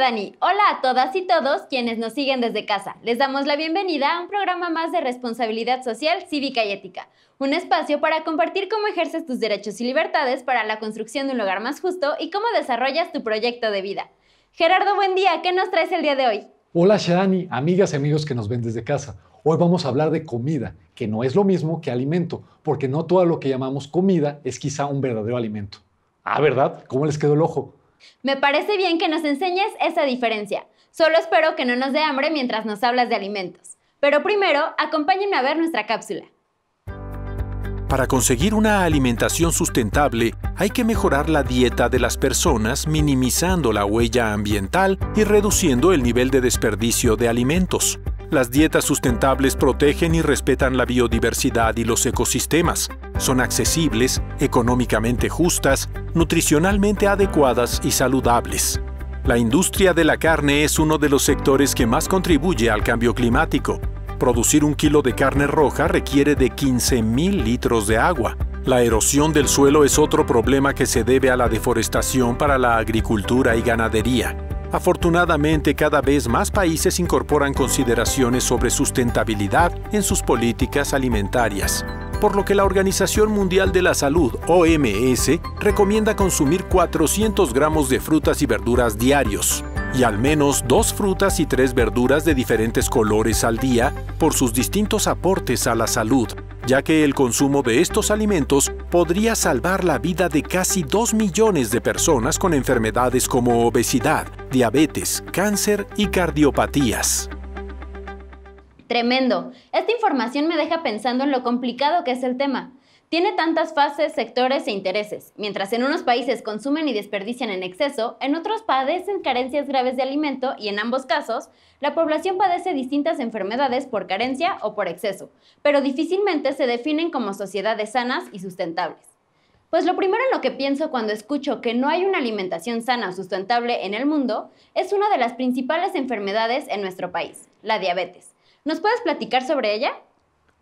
Dani. Hola a todas y todos quienes nos siguen desde casa. Les damos la bienvenida a un programa más de responsabilidad social, cívica y ética. Un espacio para compartir cómo ejerces tus derechos y libertades para la construcción de un lugar más justo y cómo desarrollas tu proyecto de vida. Gerardo, buen día. ¿Qué nos traes el día de hoy? Hola Shani, amigas y amigos que nos ven desde casa. Hoy vamos a hablar de comida, que no es lo mismo que alimento, porque no todo lo que llamamos comida es quizá un verdadero alimento. Ah, ¿verdad? ¿Cómo les quedó el ojo? Me parece bien que nos enseñes esa diferencia. Solo espero que no nos dé hambre mientras nos hablas de alimentos. Pero primero, acompáñenme a ver nuestra cápsula. Para conseguir una alimentación sustentable, hay que mejorar la dieta de las personas minimizando la huella ambiental y reduciendo el nivel de desperdicio de alimentos. Las dietas sustentables protegen y respetan la biodiversidad y los ecosistemas. Son accesibles, económicamente justas, nutricionalmente adecuadas y saludables. La industria de la carne es uno de los sectores que más contribuye al cambio climático. Producir un kilo de carne roja requiere de 15.000 litros de agua. La erosión del suelo es otro problema que se debe a la deforestación para la agricultura y ganadería. Afortunadamente, cada vez más países incorporan consideraciones sobre sustentabilidad en sus políticas alimentarias, por lo que la Organización Mundial de la Salud, OMS, recomienda consumir 400 gramos de frutas y verduras diarios y al menos dos frutas y tres verduras de diferentes colores al día por sus distintos aportes a la salud, ya que el consumo de estos alimentos podría salvar la vida de casi 2 millones de personas con enfermedades como obesidad, diabetes, cáncer y cardiopatías. Tremendo. Esta información me deja pensando en lo complicado que es el tema. Tiene tantas fases, sectores e intereses. Mientras en unos países consumen y desperdician en exceso, en otros padecen carencias graves de alimento y en ambos casos, la población padece distintas enfermedades por carencia o por exceso, pero difícilmente se definen como sociedades sanas y sustentables. Pues lo primero en lo que pienso cuando escucho que no hay una alimentación sana o sustentable en el mundo es una de las principales enfermedades en nuestro país, la diabetes. ¿Nos puedes platicar sobre ella?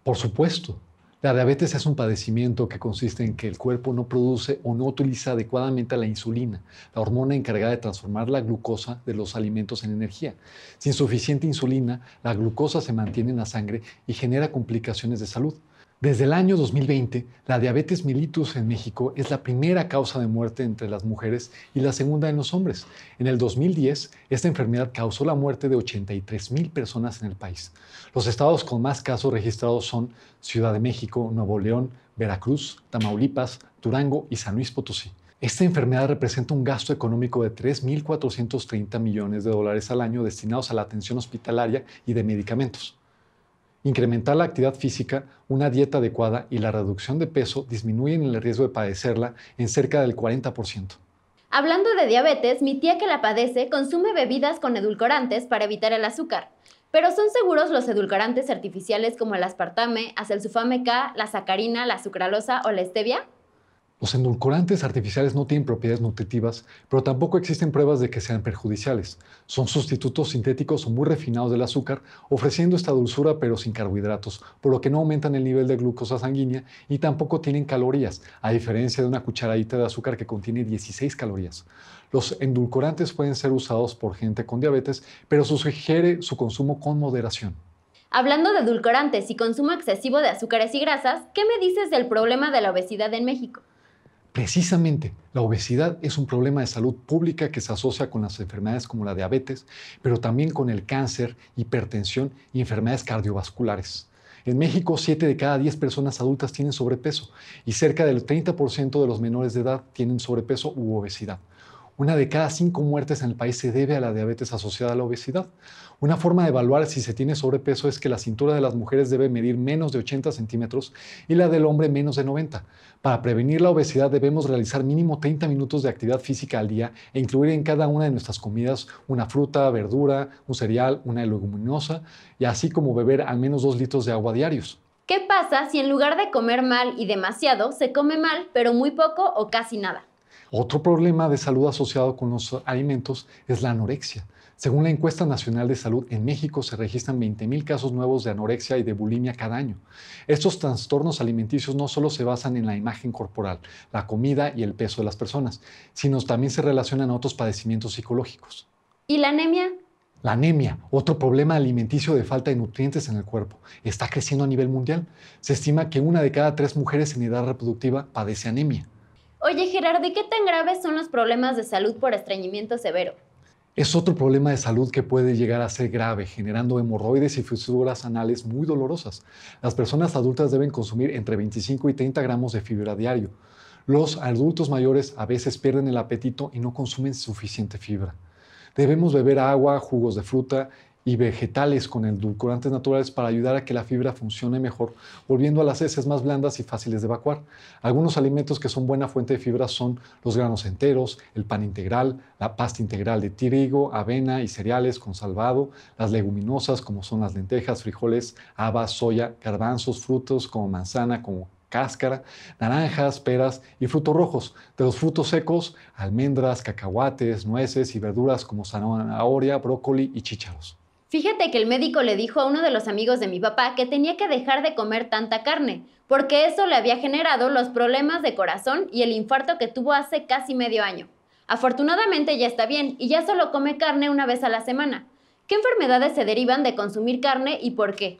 Por supuesto. La diabetes es un padecimiento que consiste en que el cuerpo no produce o no utiliza adecuadamente la insulina, la hormona encargada de transformar la glucosa de los alimentos en energía. Sin suficiente insulina, la glucosa se mantiene en la sangre y genera complicaciones de salud. Desde el año 2020, la diabetes mellitus en México es la primera causa de muerte entre las mujeres y la segunda en los hombres. En el 2010, esta enfermedad causó la muerte de 83 mil personas en el país. Los estados con más casos registrados son Ciudad de México, Nuevo León, Veracruz, Tamaulipas, Durango y San Luis Potosí. Esta enfermedad representa un gasto económico de 3.430 millones de dólares al año destinados a la atención hospitalaria y de medicamentos. Incrementar la actividad física, una dieta adecuada y la reducción de peso disminuyen el riesgo de padecerla en cerca del 40%. Hablando de diabetes, mi tía que la padece consume bebidas con edulcorantes para evitar el azúcar. Pero son seguros los edulcorantes artificiales como el aspartame, el K, la sacarina, la sucralosa o la stevia? Los endulcorantes artificiales no tienen propiedades nutritivas, pero tampoco existen pruebas de que sean perjudiciales. Son sustitutos sintéticos o muy refinados del azúcar, ofreciendo esta dulzura pero sin carbohidratos, por lo que no aumentan el nivel de glucosa sanguínea y tampoco tienen calorías, a diferencia de una cucharadita de azúcar que contiene 16 calorías. Los endulcorantes pueden ser usados por gente con diabetes, pero sugiere su consumo con moderación. Hablando de edulcorantes y consumo excesivo de azúcares y grasas, ¿qué me dices del problema de la obesidad en México? Precisamente, la obesidad es un problema de salud pública que se asocia con las enfermedades como la diabetes, pero también con el cáncer, hipertensión y enfermedades cardiovasculares. En México, 7 de cada 10 personas adultas tienen sobrepeso y cerca del 30% de los menores de edad tienen sobrepeso u obesidad. Una de cada cinco muertes en el país se debe a la diabetes asociada a la obesidad. Una forma de evaluar si se tiene sobrepeso es que la cintura de las mujeres debe medir menos de 80 centímetros y la del hombre menos de 90. Para prevenir la obesidad debemos realizar mínimo 30 minutos de actividad física al día e incluir en cada una de nuestras comidas una fruta, verdura, un cereal, una leguminosa y así como beber al menos dos litros de agua diarios. ¿Qué pasa si en lugar de comer mal y demasiado, se come mal pero muy poco o casi nada? Otro problema de salud asociado con los alimentos es la anorexia. Según la encuesta nacional de salud, en México se registran 20.000 casos nuevos de anorexia y de bulimia cada año. Estos trastornos alimenticios no solo se basan en la imagen corporal, la comida y el peso de las personas, sino también se relacionan a otros padecimientos psicológicos. ¿Y la anemia? La anemia, otro problema alimenticio de falta de nutrientes en el cuerpo, está creciendo a nivel mundial. Se estima que una de cada tres mujeres en edad reproductiva padece anemia. Oye, Gerardo, ¿y qué tan graves son los problemas de salud por estreñimiento severo? Es otro problema de salud que puede llegar a ser grave, generando hemorroides y fisuras anales muy dolorosas. Las personas adultas deben consumir entre 25 y 30 gramos de fibra diario. Los adultos mayores a veces pierden el apetito y no consumen suficiente fibra. Debemos beber agua, jugos de fruta y vegetales con edulcorantes naturales para ayudar a que la fibra funcione mejor, volviendo a las heces más blandas y fáciles de evacuar. Algunos alimentos que son buena fuente de fibra son los granos enteros, el pan integral, la pasta integral de trigo, avena y cereales con salvado, las leguminosas como son las lentejas, frijoles, habas, soya, garbanzos, frutos como manzana, como cáscara, naranjas, peras y frutos rojos. De los frutos secos, almendras, cacahuates, nueces y verduras como zanahoria, brócoli y chícharos. Fíjate que el médico le dijo a uno de los amigos de mi papá que tenía que dejar de comer tanta carne, porque eso le había generado los problemas de corazón y el infarto que tuvo hace casi medio año. Afortunadamente ya está bien y ya solo come carne una vez a la semana. ¿Qué enfermedades se derivan de consumir carne y por qué?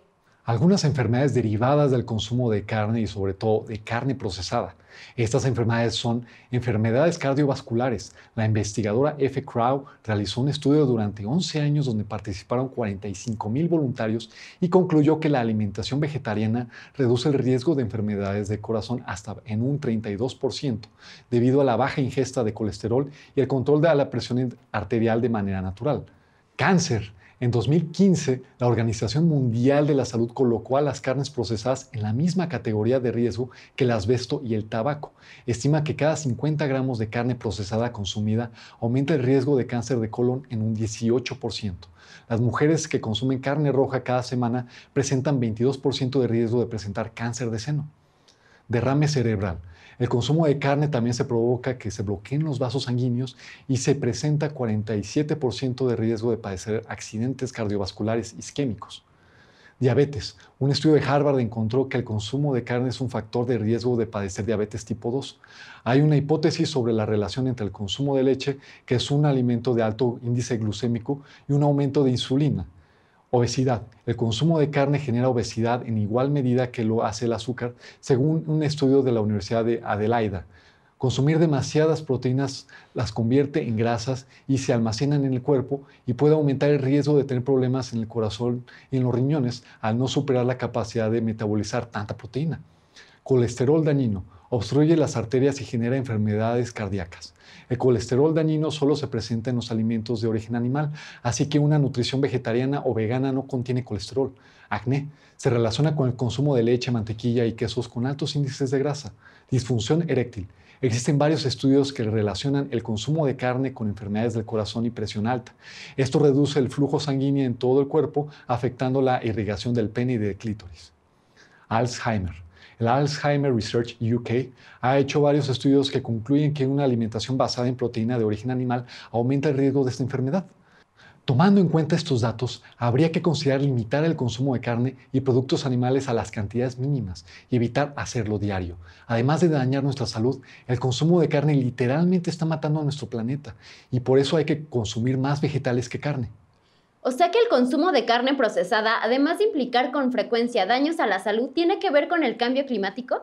algunas enfermedades derivadas del consumo de carne y sobre todo de carne procesada. Estas enfermedades son enfermedades cardiovasculares. La investigadora F. Crow realizó un estudio durante 11 años donde participaron 45 mil voluntarios y concluyó que la alimentación vegetariana reduce el riesgo de enfermedades de corazón hasta en un 32% debido a la baja ingesta de colesterol y el control de la presión arterial de manera natural. Cáncer en 2015, la Organización Mundial de la Salud colocó a las carnes procesadas en la misma categoría de riesgo que el asbesto y el tabaco. Estima que cada 50 gramos de carne procesada consumida aumenta el riesgo de cáncer de colon en un 18%. Las mujeres que consumen carne roja cada semana presentan 22% de riesgo de presentar cáncer de seno derrame cerebral. El consumo de carne también se provoca que se bloqueen los vasos sanguíneos y se presenta 47% de riesgo de padecer accidentes cardiovasculares isquémicos. Diabetes. Un estudio de Harvard encontró que el consumo de carne es un factor de riesgo de padecer diabetes tipo 2. Hay una hipótesis sobre la relación entre el consumo de leche, que es un alimento de alto índice glucémico, y un aumento de insulina, Obesidad. El consumo de carne genera obesidad en igual medida que lo hace el azúcar, según un estudio de la Universidad de Adelaida. Consumir demasiadas proteínas las convierte en grasas y se almacenan en el cuerpo y puede aumentar el riesgo de tener problemas en el corazón y en los riñones al no superar la capacidad de metabolizar tanta proteína. Colesterol dañino. Obstruye las arterias y genera enfermedades cardíacas. El colesterol dañino solo se presenta en los alimentos de origen animal, así que una nutrición vegetariana o vegana no contiene colesterol. Acné se relaciona con el consumo de leche, mantequilla y quesos con altos índices de grasa. Disfunción eréctil. Existen varios estudios que relacionan el consumo de carne con enfermedades del corazón y presión alta. Esto reduce el flujo sanguíneo en todo el cuerpo, afectando la irrigación del pene y del clítoris. Alzheimer el Alzheimer Research UK ha hecho varios estudios que concluyen que una alimentación basada en proteína de origen animal aumenta el riesgo de esta enfermedad. Tomando en cuenta estos datos, habría que considerar limitar el consumo de carne y productos animales a las cantidades mínimas y evitar hacerlo diario. Además de dañar nuestra salud, el consumo de carne literalmente está matando a nuestro planeta y por eso hay que consumir más vegetales que carne. O sea que el consumo de carne procesada, además de implicar con frecuencia daños a la salud, tiene que ver con el cambio climático.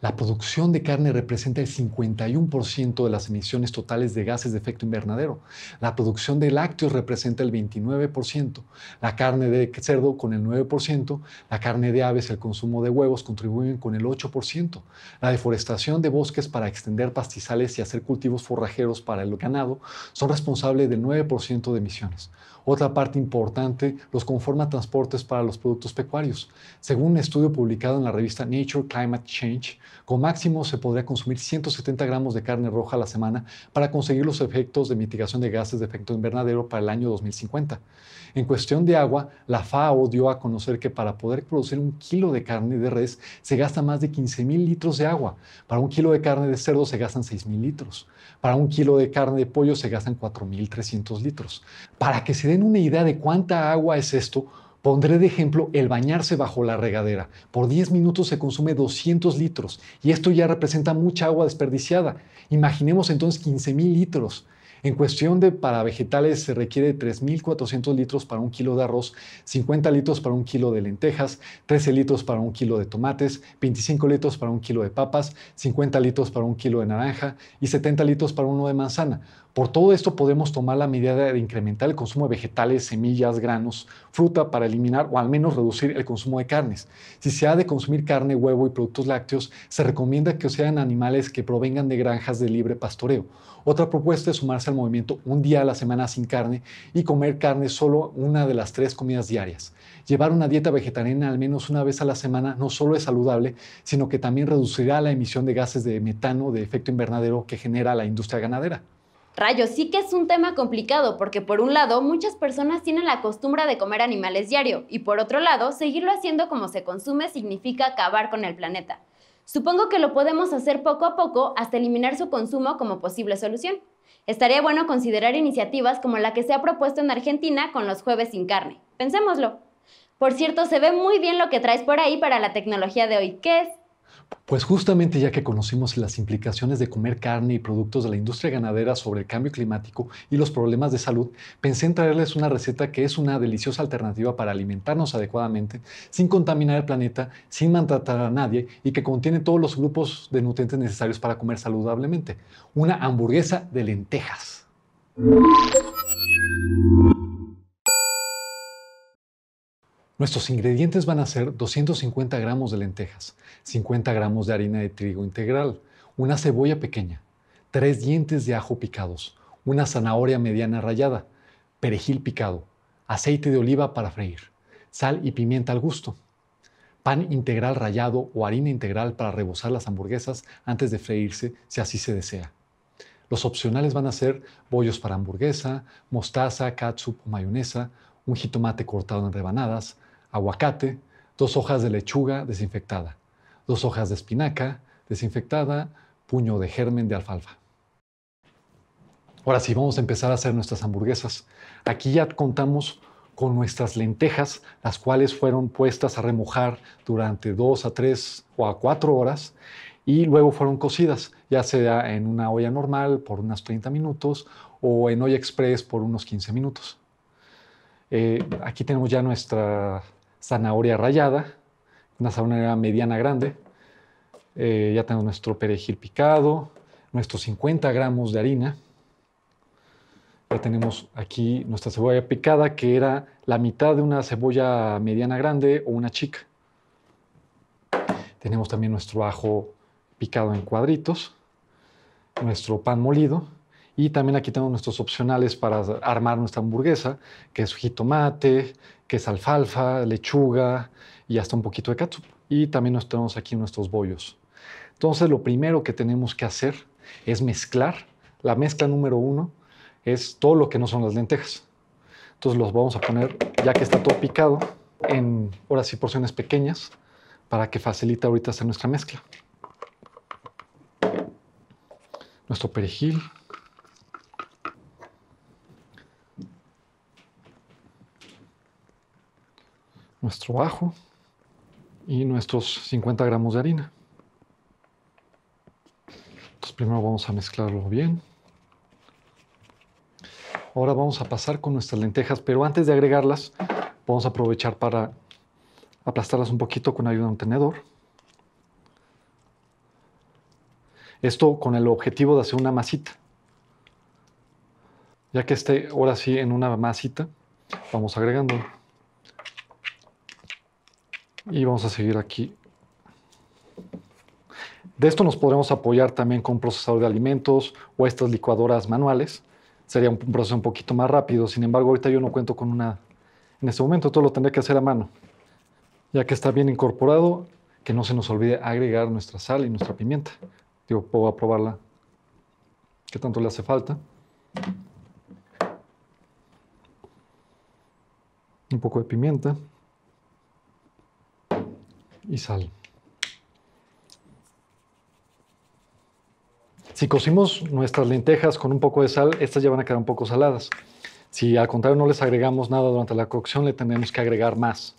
La producción de carne representa el 51% de las emisiones totales de gases de efecto invernadero. La producción de lácteos representa el 29%. La carne de cerdo con el 9%. La carne de aves, y el consumo de huevos contribuyen con el 8%. La deforestación de bosques para extender pastizales y hacer cultivos forrajeros para el ganado son responsables del 9% de emisiones. Otra parte importante los conforma transportes para los productos pecuarios. Según un estudio publicado en la revista Nature Climate Change, con máximo se podría consumir 170 gramos de carne roja a la semana para conseguir los efectos de mitigación de gases de efecto invernadero para el año 2050. En cuestión de agua, la FAO dio a conocer que para poder producir un kilo de carne de res se gasta más de 15 mil litros de agua. Para un kilo de carne de cerdo se gastan 6 mil litros. Para un kilo de carne de pollo se gastan 4.300 litros. Para que se una idea de cuánta agua es esto, Pondré de ejemplo el bañarse bajo la regadera. Por 10 minutos se consume 200 litros y esto ya representa mucha agua desperdiciada. Imaginemos entonces 15.000 mil litros. En cuestión de para vegetales se requiere 3.400 litros para un kilo de arroz, 50 litros para un kilo de lentejas, 13 litros para un kilo de tomates, 25 litros para un kilo de papas, 50 litros para un kilo de naranja y 70 litros para uno de manzana. Por todo esto podemos tomar la medida de incrementar el consumo de vegetales, semillas, granos, fruta para eliminar o al menos reducir el consumo de carnes. Si se ha de consumir carne, huevo y productos lácteos, se recomienda que sean animales que provengan de granjas de libre pastoreo. Otra propuesta es sumarse al movimiento un día a la semana sin carne y comer carne solo una de las tres comidas diarias. Llevar una dieta vegetariana al menos una vez a la semana no solo es saludable, sino que también reducirá la emisión de gases de metano de efecto invernadero que genera la industria ganadera. Rayo sí que es un tema complicado porque por un lado muchas personas tienen la costumbre de comer animales diario y por otro lado seguirlo haciendo como se consume significa acabar con el planeta. Supongo que lo podemos hacer poco a poco hasta eliminar su consumo como posible solución. Estaría bueno considerar iniciativas como la que se ha propuesto en Argentina con los jueves sin carne. Pensémoslo. Por cierto, se ve muy bien lo que traes por ahí para la tecnología de hoy. ¿Qué es? Pues justamente ya que conocimos las implicaciones de comer carne y productos de la industria ganadera sobre el cambio climático y los problemas de salud, pensé en traerles una receta que es una deliciosa alternativa para alimentarnos adecuadamente, sin contaminar el planeta, sin maltratar a nadie y que contiene todos los grupos de nutrientes necesarios para comer saludablemente. Una hamburguesa de lentejas. Nuestros ingredientes van a ser 250 gramos de lentejas, 50 gramos de harina de trigo integral, una cebolla pequeña, tres dientes de ajo picados, una zanahoria mediana rallada, perejil picado, aceite de oliva para freír, sal y pimienta al gusto, pan integral rallado o harina integral para rebosar las hamburguesas antes de freírse si así se desea. Los opcionales van a ser bollos para hamburguesa, mostaza, ketchup o mayonesa, un jitomate cortado en rebanadas, aguacate, dos hojas de lechuga desinfectada, dos hojas de espinaca desinfectada, puño de germen de alfalfa. Ahora sí, vamos a empezar a hacer nuestras hamburguesas. Aquí ya contamos con nuestras lentejas, las cuales fueron puestas a remojar durante dos a tres o a cuatro horas y luego fueron cocidas, ya sea en una olla normal por unos 30 minutos o en olla express por unos 15 minutos. Eh, aquí tenemos ya nuestra zanahoria rallada, una zanahoria mediana grande. Eh, ya tenemos nuestro perejil picado, nuestros 50 gramos de harina. Ya tenemos aquí nuestra cebolla picada, que era la mitad de una cebolla mediana grande o una chica. Tenemos también nuestro ajo picado en cuadritos, nuestro pan molido y también aquí tenemos nuestros opcionales para armar nuestra hamburguesa, que es jitomate, que es alfalfa, lechuga y hasta un poquito de catsup. Y también nos tenemos aquí nuestros bollos. Entonces lo primero que tenemos que hacer es mezclar. La mezcla número uno es todo lo que no son las lentejas. Entonces los vamos a poner, ya que está todo picado, en horas y porciones pequeñas para que facilite ahorita hacer nuestra mezcla. Nuestro perejil. nuestro ajo y nuestros 50 gramos de harina. Entonces primero vamos a mezclarlo bien. Ahora vamos a pasar con nuestras lentejas, pero antes de agregarlas vamos a aprovechar para aplastarlas un poquito con ayuda de un tenedor. Esto con el objetivo de hacer una masita. Ya que esté ahora sí en una masita, vamos agregando. Y vamos a seguir aquí. De esto nos podremos apoyar también con un procesador de alimentos o estas licuadoras manuales. Sería un proceso un poquito más rápido. Sin embargo, ahorita yo no cuento con una en este momento. Todo lo tendré que hacer a mano. Ya que está bien incorporado, que no se nos olvide agregar nuestra sal y nuestra pimienta. Yo puedo probarla. ¿Qué tanto le hace falta? Un poco de pimienta y sal. Si cocimos nuestras lentejas con un poco de sal, estas ya van a quedar un poco saladas. Si al contrario no les agregamos nada durante la cocción, le tenemos que agregar más.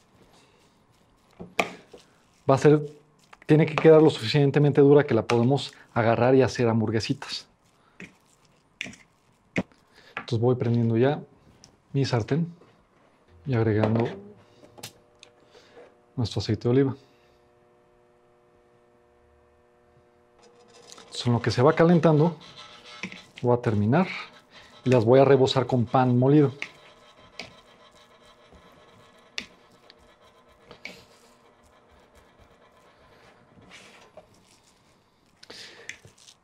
Va a ser, tiene que quedar lo suficientemente dura que la podemos agarrar y hacer hamburguesitas. Entonces voy prendiendo ya mi sartén y agregando nuestro aceite de oliva. en lo que se va calentando, voy a terminar y las voy a rebosar con pan molido.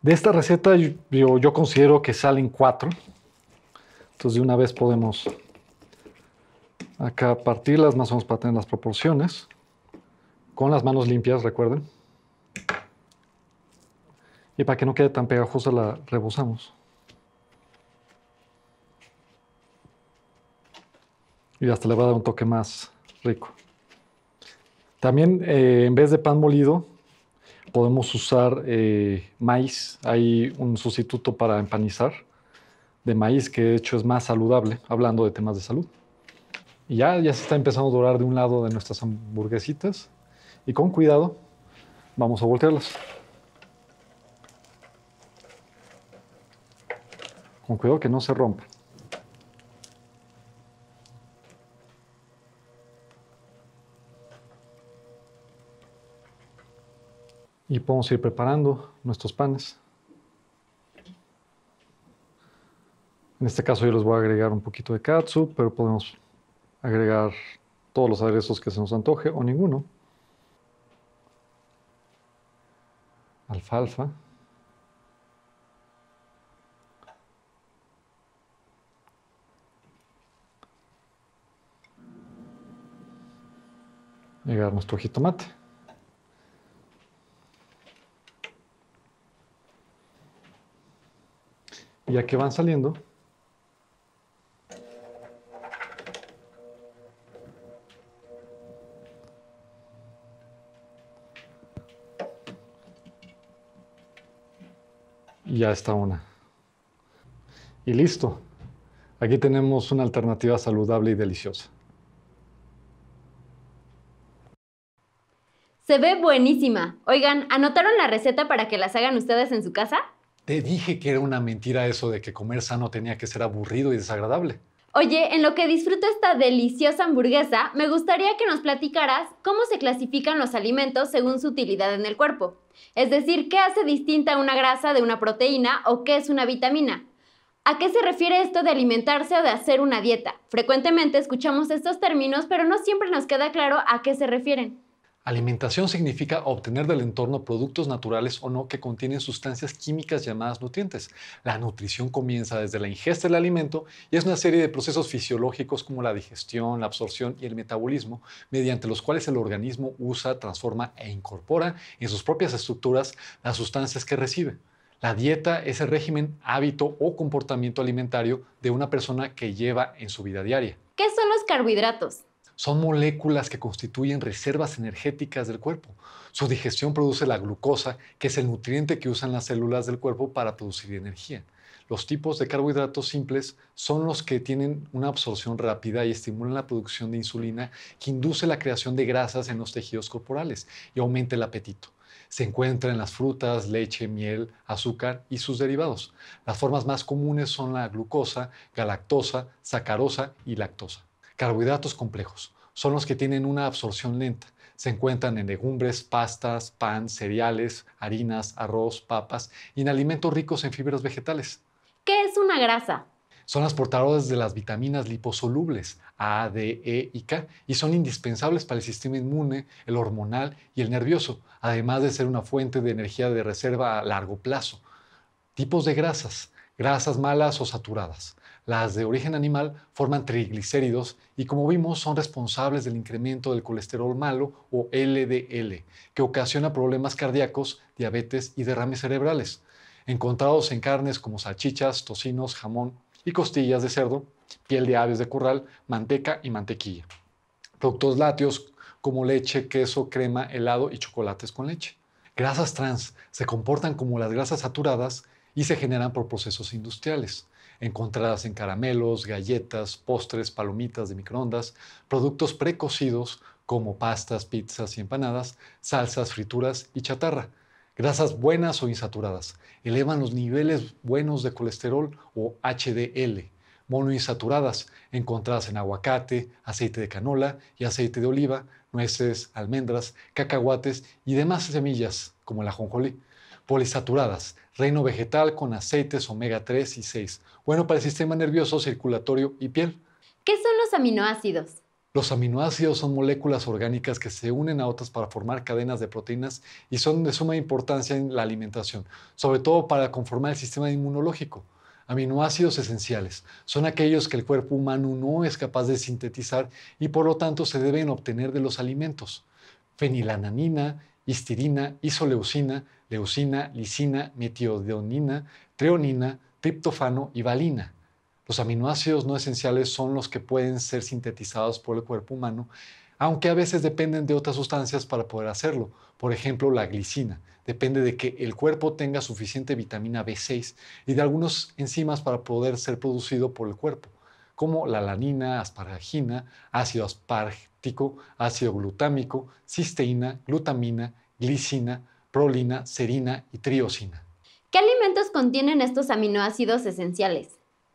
De esta receta yo, yo, considero que salen cuatro. Entonces de una vez podemos acá partirlas más o menos para tener las proporciones. Con las manos limpias, recuerden. Y para que no quede tan pegajosa la rebosamos. Y hasta le va a dar un toque más rico. También eh, en vez de pan molido podemos usar eh, maíz. Hay un sustituto para empanizar de maíz que de hecho es más saludable, hablando de temas de salud. Y ya, ya se está empezando a dorar de un lado de nuestras hamburguesitas. Y con cuidado vamos a voltearlas. Con cuidado que no se rompa. Y podemos ir preparando nuestros panes. En este caso yo les voy a agregar un poquito de katsu, pero podemos agregar todos los aderezos que se nos antoje o ninguno. Alfalfa. tu nuestro jitomate. Y ya que van saliendo, ya está una. Y listo. Aquí tenemos una alternativa saludable y deliciosa. Se ve buenísima. Oigan, ¿anotaron la receta para que las hagan ustedes en su casa? Te dije que era una mentira eso de que comer sano tenía que ser aburrido y desagradable. Oye, en lo que disfruto esta deliciosa hamburguesa, me gustaría que nos platicaras cómo se clasifican los alimentos según su utilidad en el cuerpo. Es decir, qué hace distinta una grasa de una proteína o qué es una vitamina. ¿A qué se refiere esto de alimentarse o de hacer una dieta? Frecuentemente escuchamos estos términos, pero no siempre nos queda claro a qué se refieren. Alimentación significa obtener del entorno productos naturales o no que contienen sustancias químicas llamadas nutrientes. La nutrición comienza desde la ingesta del alimento y es una serie de procesos fisiológicos como la digestión, la absorción y el metabolismo, mediante los cuales el organismo usa, transforma e incorpora en sus propias estructuras las sustancias que recibe. La dieta es el régimen, hábito o comportamiento alimentario de una persona que lleva en su vida diaria. ¿Qué son los carbohidratos? son moléculas que constituyen reservas energéticas del cuerpo. Su digestión produce la glucosa, que es el nutriente que usan las células del cuerpo para producir energía. Los tipos de carbohidratos simples son los que tienen una absorción rápida y estimulan la producción de insulina que induce la creación de grasas en los tejidos corporales y aumenta el apetito. Se encuentra en las frutas, leche, miel, azúcar y sus derivados. Las formas más comunes son la glucosa, galactosa, sacarosa y lactosa. Carbohidratos complejos son los que tienen una absorción lenta. Se encuentran en legumbres, pastas, pan, cereales, harinas, arroz, papas y en alimentos ricos en fibras vegetales. ¿Qué es una grasa? Son las portadoras de las vitaminas liposolubles A, D, E y K y son indispensables para el sistema inmune, el hormonal y el nervioso, además de ser una fuente de energía de reserva a largo plazo. Tipos de grasas grasas malas o saturadas. Las de origen animal forman triglicéridos y como vimos son responsables del incremento del colesterol malo o LDL, que ocasiona problemas cardíacos, diabetes y derrames cerebrales. Encontrados en carnes como salchichas, tocinos, jamón y costillas de cerdo, piel de aves de corral, manteca y mantequilla. Productos lácteos como leche, queso, crema, helado y chocolates con leche. Grasas trans se comportan como las grasas saturadas y se generan por procesos industriales encontradas en caramelos, galletas, postres, palomitas de microondas, productos precocidos como pastas, pizzas y empanadas, salsas, frituras y chatarra. Grasas buenas o insaturadas elevan los niveles buenos de colesterol o HDL. Monoinsaturadas encontradas en aguacate, aceite de canola y aceite de oliva, nueces, almendras, cacahuates y demás semillas como el ajonjolí. Polisaturadas, reino vegetal con aceites omega 3 y 6, bueno para el sistema nervioso, circulatorio y piel. ¿Qué son los aminoácidos? Los aminoácidos son moléculas orgánicas que se unen a otras para formar cadenas de proteínas y son de suma importancia en la alimentación, sobre todo para conformar el sistema inmunológico. Aminoácidos esenciales son aquellos que el cuerpo humano no es capaz de sintetizar y por lo tanto se deben obtener de los alimentos. Fenilananina, histidina, isoleucina, leucina, lisina, metiodionina, treonina, triptofano y valina. Los aminoácidos no esenciales son los que pueden ser sintetizados por el cuerpo humano, aunque a veces dependen de otras sustancias para poder hacerlo. Por ejemplo, la glicina. Depende de que el cuerpo tenga suficiente vitamina B6 y de algunas enzimas para poder ser producido por el cuerpo, como la lanina, asparagina, ácido asparg ácido glutámico, cisteína, glutamina, glicina, prolina, serina y triosina. ¿Qué alimentos contienen estos aminoácidos esenciales?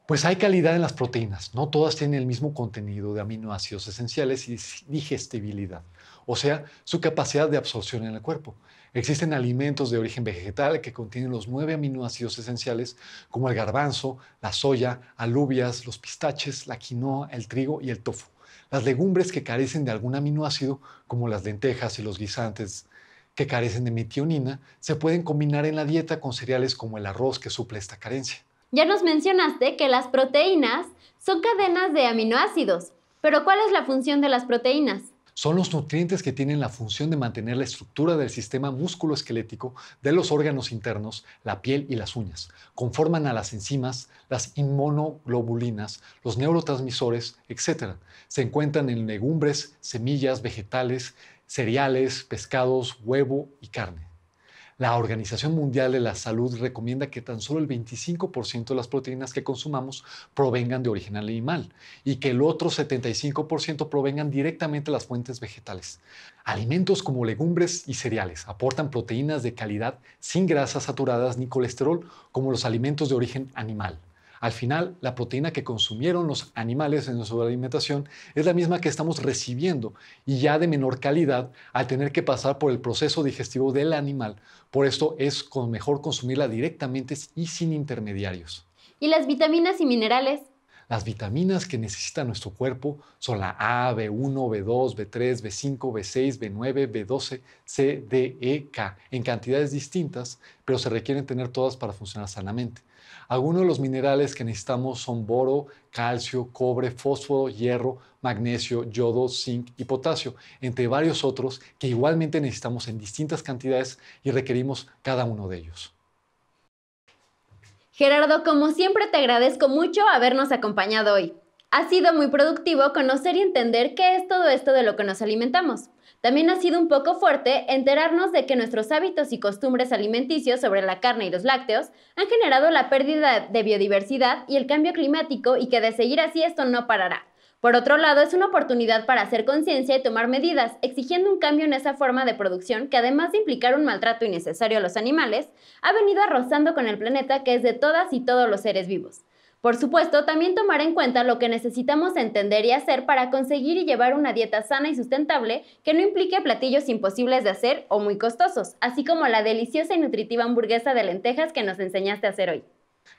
Pues hay calidad en las proteínas, no todas tienen el mismo contenido de aminoácidos esenciales y digestibilidad, o sea, su capacidad de absorción en el cuerpo. Existen alimentos de origen vegetal que contienen los nueve aminoácidos esenciales, como el garbanzo, la soya, alubias, los pistaches, la quinoa, el trigo y el tofu las legumbres que carecen de algún aminoácido, como las lentejas y los guisantes que carecen de metionina, se pueden combinar en la dieta con cereales como el arroz que suple esta carencia. Ya nos mencionaste que las proteínas son cadenas de aminoácidos, pero ¿cuál es la función de las proteínas? Son los nutrientes que tienen la función de mantener la estructura del sistema musculoesquelético, de los órganos internos, la piel y las uñas. Conforman a las enzimas, las inmunoglobulinas, los neurotransmisores, etc. Se encuentran en legumbres, semillas, vegetales, cereales, pescados, huevo y carne. La Organización Mundial de la Salud recomienda que tan solo el 25% de las proteínas que consumamos provengan de origen animal y que el otro 75% provengan directamente de las fuentes vegetales. Alimentos como legumbres y cereales aportan proteínas de calidad sin grasas saturadas ni colesterol como los alimentos de origen animal. Al final, la proteína que consumieron los animales en su alimentación es la misma que estamos recibiendo y ya de menor calidad al tener que pasar por el proceso digestivo del animal. Por esto es mejor consumirla directamente y sin intermediarios. ¿Y las vitaminas y minerales? Las vitaminas que necesita nuestro cuerpo son la A, B1, B2, B3, B5, B6, B9, B12, C, D, E, K, en cantidades distintas, pero se requieren tener todas para funcionar sanamente. Algunos de los minerales que necesitamos son boro, calcio, cobre, fósforo, hierro, magnesio, yodo, zinc y potasio, entre varios otros que igualmente necesitamos en distintas cantidades y requerimos cada uno de ellos. Gerardo, como siempre te agradezco mucho habernos acompañado hoy. Ha sido muy productivo conocer y entender qué es todo esto de lo que nos alimentamos. También ha sido un poco fuerte enterarnos de que nuestros hábitos y costumbres alimenticios sobre la carne y los lácteos han generado la pérdida de biodiversidad y el cambio climático y que de seguir así esto no parará. Por otro lado, es una oportunidad para hacer conciencia y tomar medidas, exigiendo un cambio en esa forma de producción que además de implicar un maltrato innecesario a los animales, ha venido arrozando con el planeta que es de todas y todos los seres vivos. Por supuesto, también tomar en cuenta lo que necesitamos entender y hacer para conseguir y llevar una dieta sana y sustentable que no implique platillos imposibles de hacer o muy costosos, así como la deliciosa y nutritiva hamburguesa de lentejas que nos enseñaste a hacer hoy.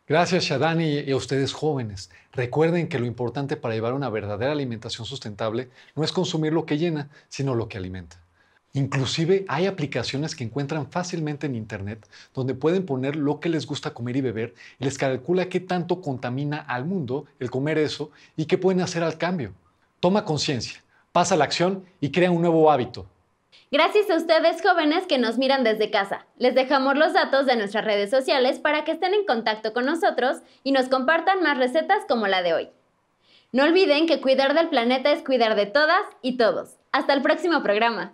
Gracias Shadani y a ustedes jóvenes. Recuerden que lo importante para llevar una verdadera alimentación sustentable no es consumir lo que llena, sino lo que alimenta. Inclusive hay aplicaciones que encuentran fácilmente en Internet donde pueden poner lo que les gusta comer y beber y les calcula qué tanto contamina al mundo el comer eso y qué pueden hacer al cambio. Toma conciencia, pasa la acción y crea un nuevo hábito. Gracias a ustedes jóvenes que nos miran desde casa. Les dejamos los datos de nuestras redes sociales para que estén en contacto con nosotros y nos compartan más recetas como la de hoy. No olviden que cuidar del planeta es cuidar de todas y todos. Hasta el próximo programa.